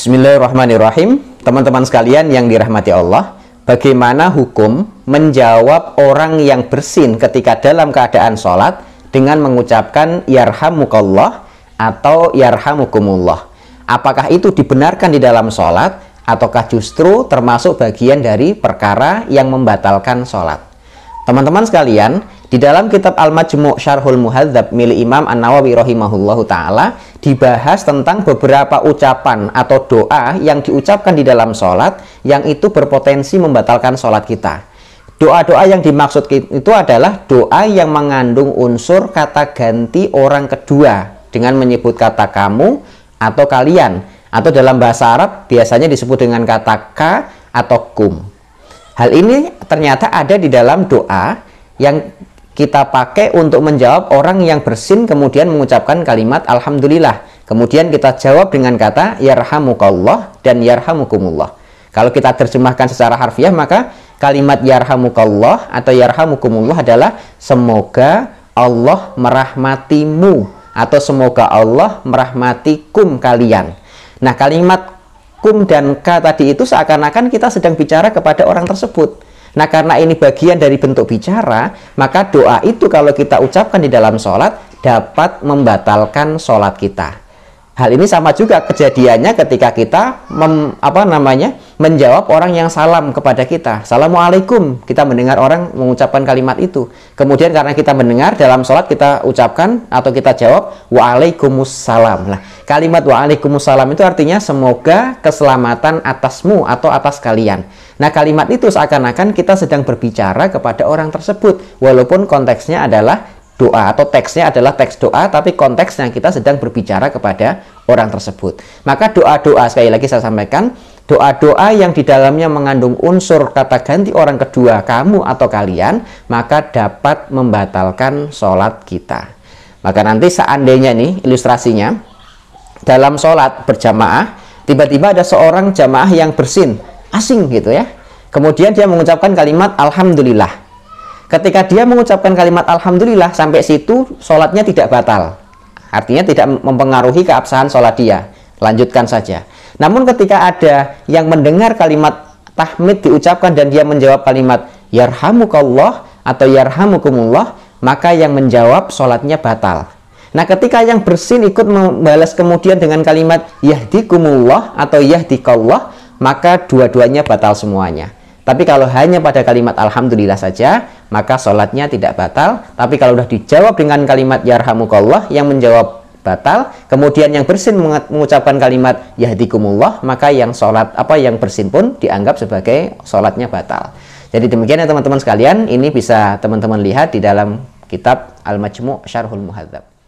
Bismillahirrahmanirrahim. Teman-teman sekalian yang dirahmati Allah, bagaimana hukum menjawab orang yang bersin ketika dalam keadaan sholat dengan mengucapkan yarhamukallah atau yarhamukumullah? Apakah itu dibenarkan di dalam sholat ataukah justru termasuk bagian dari perkara yang membatalkan sholat? Teman-teman sekalian, di dalam kitab Al-Majmu' Syarhul Muhadzab milik Imam An-Nawawi rahimahullahu taala dibahas tentang beberapa ucapan atau doa yang diucapkan di dalam sholat yang itu berpotensi membatalkan sholat kita. Doa-doa yang dimaksud itu adalah doa yang mengandung unsur kata ganti orang kedua dengan menyebut kata kamu atau kalian atau dalam bahasa Arab biasanya disebut dengan kata ka atau kum. Hal ini ternyata ada di dalam doa yang kita pakai untuk menjawab orang yang bersin kemudian mengucapkan kalimat alhamdulillah. Kemudian kita jawab dengan kata yarhamukallah dan yarhamukumullah. Kalau kita terjemahkan secara harfiah maka kalimat yarhamukallah atau yarhamukumullah adalah semoga Allah merahmatimu atau semoga Allah merahmati kum kalian. Nah, kalimat kum dan ka tadi itu seakan-akan kita sedang bicara kepada orang tersebut. Nah karena ini bagian dari bentuk bicara, maka doa itu kalau kita ucapkan di dalam sholat dapat membatalkan sholat kita. Hal ini sama juga kejadiannya ketika kita mem, apa namanya menjawab orang yang salam kepada kita. Assalamualaikum. Kita mendengar orang mengucapkan kalimat itu. Kemudian karena kita mendengar dalam sholat kita ucapkan atau kita jawab waalaikumsalam. Nah, kalimat waalaikumsalam itu artinya semoga keselamatan atasmu atau atas kalian. Nah, kalimat itu seakan-akan kita sedang berbicara kepada orang tersebut walaupun konteksnya adalah doa atau teksnya adalah teks doa tapi konteksnya kita sedang berbicara kepada orang tersebut. Maka doa-doa sekali lagi saya sampaikan doa-doa yang di dalamnya mengandung unsur kata ganti orang kedua kamu atau kalian maka dapat membatalkan sholat kita maka nanti seandainya nih ilustrasinya dalam sholat berjamaah tiba-tiba ada seorang jamaah yang bersin asing gitu ya kemudian dia mengucapkan kalimat Alhamdulillah ketika dia mengucapkan kalimat Alhamdulillah sampai situ sholatnya tidak batal artinya tidak mempengaruhi keabsahan sholat dia lanjutkan saja namun ketika ada yang mendengar kalimat tahmid diucapkan dan dia menjawab kalimat yarhamukallah atau yarhamukumullah, maka yang menjawab sholatnya batal. Nah, ketika yang bersin ikut membalas kemudian dengan kalimat yahdikumullah atau yahdikallah, maka dua-duanya batal semuanya. Tapi kalau hanya pada kalimat alhamdulillah saja, maka sholatnya tidak batal. Tapi kalau sudah dijawab dengan kalimat yarhamukallah, yang menjawab batal kemudian yang bersin mengucapkan kalimat yahdikumullah maka yang sholat apa yang bersin pun dianggap sebagai sholatnya batal jadi demikian ya teman-teman sekalian ini bisa teman-teman lihat di dalam kitab Al-Majmu' Syarhul Muhadzab